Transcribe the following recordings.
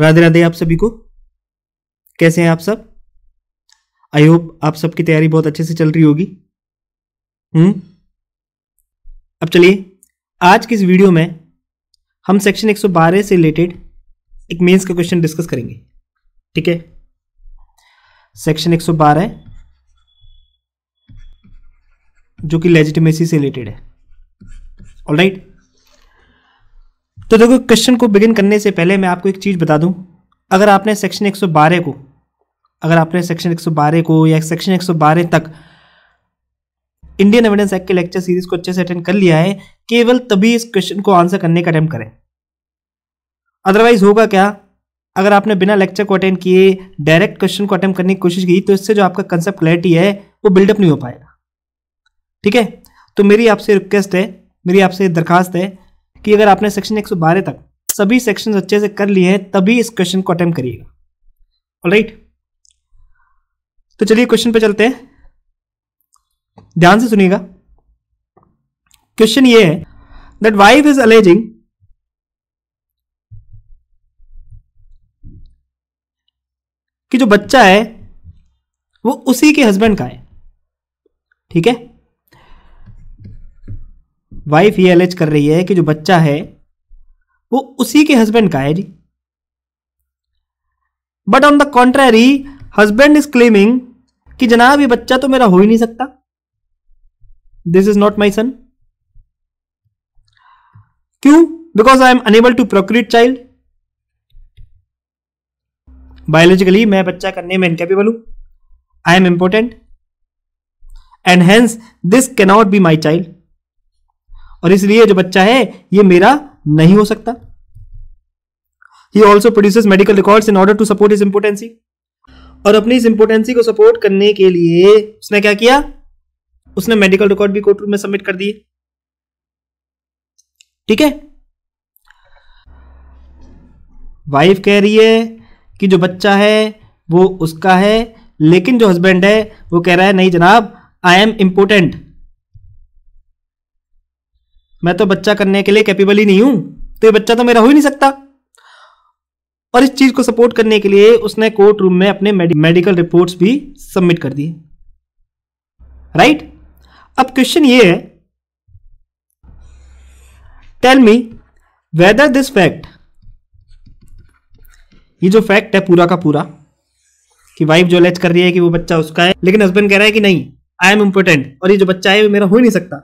राधे राधे आप सभी को कैसे हैं आप सब आई होप आप सबकी तैयारी बहुत अच्छे से चल रही होगी हम्म अब चलिए आज की इस वीडियो में हम सेक्शन 112 से रिलेटेड एक मेंस का क्वेश्चन डिस्कस करेंगे ठीक है सेक्शन 112 जो कि लेजिटिमेसी से रिलेटेड है ऑलराइट तो देखो क्वेश्चन को बिगिन करने से पहले मैं आपको एक चीज़ बता दूं अगर आपने सेक्शन एक को अगर आपने सेक्शन एक को या सेक्शन एक तक इंडियन एविडेंस एक्ट के लेक्चर सीरीज को अच्छे से अटेंड कर लिया है केवल तभी इस क्वेश्चन को आंसर करने का अटैम्प्ट करें अदरवाइज होगा क्या अगर आपने बिना लेक्चर को अटेंड किए डायरेक्ट क्वेश्चन को अटेम्प्ट करने की कोशिश की तो इससे जो आपका कंसेप्ट क्लैरिटी है वो बिल्डअप नहीं हो पाएगा ठीक है तो मेरी आपसे रिक्वेस्ट है मेरी आपसे दरखास्त है कि अगर आपने सेक्शन बारह तक सभी सेक्शन अच्छे से कर लिए हैं तभी इस क्वेश्चन को अटेम्प्ट करिएगा राइट तो चलिए क्वेश्चन पे चलते हैं ध्यान से सुनिएगा क्वेश्चन ये है दैट वाइफ इज अलेजिंग कि जो बच्चा है वो उसी के हस्बैंड का है ठीक है वाइफ ये एलेज कर रही है कि जो बच्चा है वो उसी के हस्बैंड का है जी but on the contrary husband is claiming कि जनाब ये बच्चा तो मेरा हो ही नहीं सकता this is not my son क्यों because I am unable to procreate child biologically मैं बच्चा करने में इनकेपेबल हूं I am important and hence this cannot be my child और इसलिए जो बच्चा है ये मेरा नहीं हो सकता ही also produces medical record in order to support is impotency और अपनी इस इंपोर्टेंसी को सपोर्ट करने के लिए उसने क्या किया उसने मेडिकल रिकॉर्ड भी कोर्ट में सबमिट कर दिए ठीक है वाइफ कह रही है कि जो बच्चा है वो उसका है लेकिन जो हस्बैंड है वो कह रहा है नहीं जनाब आई एम इंपोर्टेंट मैं तो बच्चा करने के लिए कैपेबल ही नहीं हूं तो ये बच्चा तो मेरा हो ही नहीं सकता और इस चीज को सपोर्ट करने के लिए उसने कोर्ट रूम में अपने मेडिकल रिपोर्ट्स भी सबमिट कर दिए राइट अब क्वेश्चन ये है tell me whether this fact ये जो फैक्ट है पूरा का पूरा कि वाइफ जो लेच कर रही है कि वो बच्चा उसका है लेकिन हस्बैंड कह रहा है कि नहीं आई एम इम्पोर्टेंट और ये जो बच्चा है वो मेरा हो ही नहीं सकता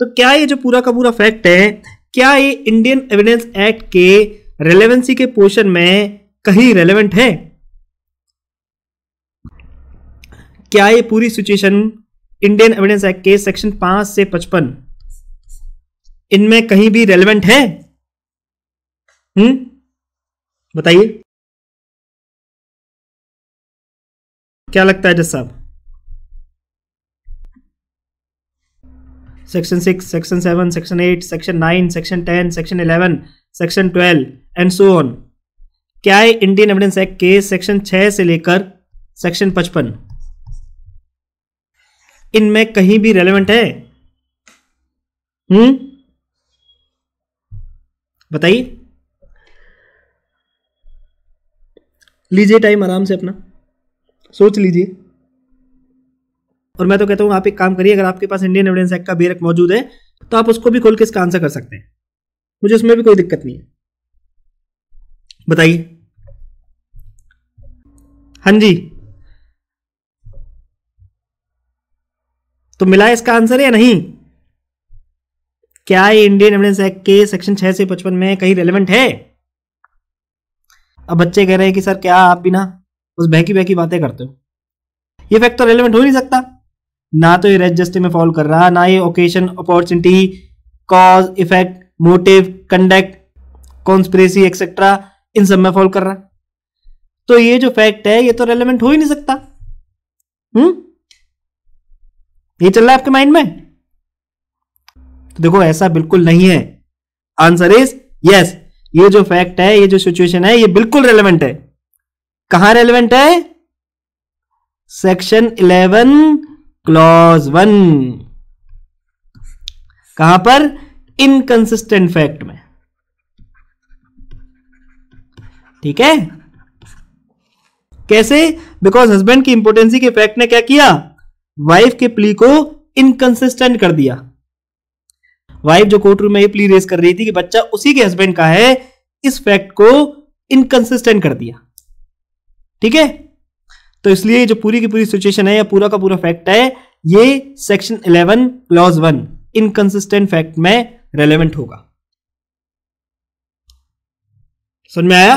तो क्या ये जो पूरा का पूरा फैक्ट है क्या ये इंडियन एविडेंस एक्ट के रेलेवेंसी के पोर्शन में कहीं रेलेवेंट है क्या ये पूरी सिचुएशन इंडियन एविडेंस एक्ट के सेक्शन पांच से पचपन इनमें कहीं भी रेलेवेंट है हम्म बताइए क्या लगता है जस साहब section six section seven section eight section nine section ten section eleven section twelve and so on क्या है इंडियन एविडेंस एक्ट के सेक्शन छह से लेकर सेक्शन पचपन इनमें कहीं भी रेलेवेंट है हम्म? बताइए लीजिए टाइम आराम से अपना सोच लीजिए और मैं तो कहता हूँ आप एक काम करिए अगर आपके पास इंडियन एविडेंस एक्ट का बेरक e मौजूद है तो आप उसको भी खोल के इसका आंसर कर सकते हैं मुझे उसमें भी कोई दिक्कत नहीं है बताइए हाँ जी तो मिला इसका आंसर या नहीं क्या ये इंडियन एविडेंस एक्ट के सेक्शन छह से पचपन में कहीं रेलेवेंट है अब बच्चे कह रहे हैं कि सर क्या आप बिना उस बहकी बहकी बातें करते हो ये फैक्ट तो रेलिवेंट हो नहीं सकता ना तो ये रेस्ट जस्टिस में फॉलो कर रहा ना ये occasion opportunity cause effect motive conduct conspiracy etcetera इन सब में फॉलो कर रहा तो ये जो फैक्ट है ये तो रेलिवेंट हो ही नहीं सकता हम्म ये चल रहा है आपके माइंड में तो देखो ऐसा बिल्कुल नहीं है आंसर इज यस ये जो फैक्ट है ये जो सिचुएशन है ये बिल्कुल रेलिवेंट है कहां रेलिवेंट है सेक्शन इलेवन क्लॉज वन कहां पर इनकंसिस्टेंट फैक्ट में ठीक है कैसे बिकॉज हस्बैंड की इंपोर्टेंसी के फैक्ट ने क्या किया वाइफ के प्ली को इनकंसिस्टेंट कर दिया वाइफ जो कोर्ट रूम में ये प्ली रेस कर रही थी कि बच्चा उसी के हस्बैंड का है इस फैक्ट को इनकंसिस्टेंट कर दिया ठीक है तो इसलिए जो पूरी की पूरी सिचुएशन है या पूरा का पूरा फैक्ट है ये सेक्शन 11 क्लॉज 1 इनकंसिस्टेंट फैक्ट में रेलेवेंट होगा सुन में आया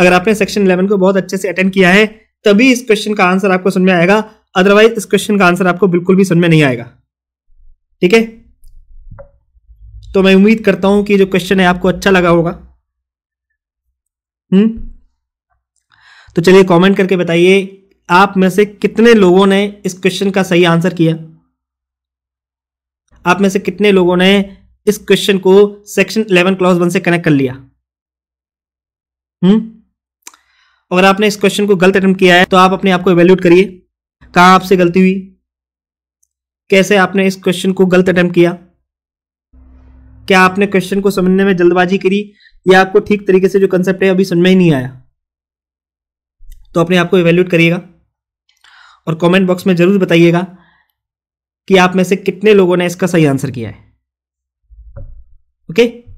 अगर आपने सेक्शन 11 को बहुत अच्छे से अटेंड किया है तभी इस क्वेश्चन का आंसर आपको सुन में आएगा अदरवाइज इस क्वेश्चन का आंसर आपको बिल्कुल भी सुन में नहीं आएगा ठीक है तो मैं उम्मीद करता हूं कि जो क्वेश्चन है आपको अच्छा लगा होगा हम्म तो चलिए कमेंट करके बताइए आप में से कितने लोगों ने इस क्वेश्चन का सही आंसर किया आप में से कितने लोगों ने इस क्वेश्चन को सेक्शन इलेवन क्लॉज वन से कनेक्ट कर लिया हम्म अगर आपने इस क्वेश्चन को गलत अटेम्प्ट किया है तो आप अपने आप को एवेल्यूट करिए कहा आपसे गलती हुई कैसे आपने इस क्वेश्चन को गलत अटेम्प्ट किया क्या आपने क्वेश्चन को समझने में जल्दबाजी करी या आपको ठीक तरीके से जो कंसेप्ट है अभी समझ में ही नहीं आया तो अपने आप को इवेल्यूट करिएगा और कमेंट बॉक्स में ज़रूर बताइएगा कि आप में से कितने लोगों ने इसका सही आंसर किया है ओके okay?